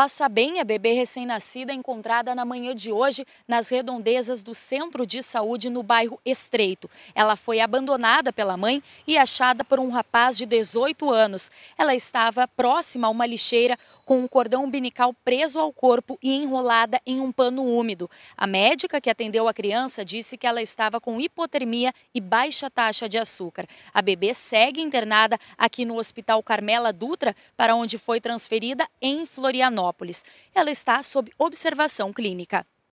Passa bem a bebê recém-nascida encontrada na manhã de hoje nas redondezas do Centro de Saúde no bairro Estreito. Ela foi abandonada pela mãe e achada por um rapaz de 18 anos. Ela estava próxima a uma lixeira com um cordão umbilical preso ao corpo e enrolada em um pano úmido. A médica que atendeu a criança disse que ela estava com hipotermia e baixa taxa de açúcar. A bebê segue internada aqui no Hospital Carmela Dutra, para onde foi transferida em Florianópolis. Ela está sob observação clínica.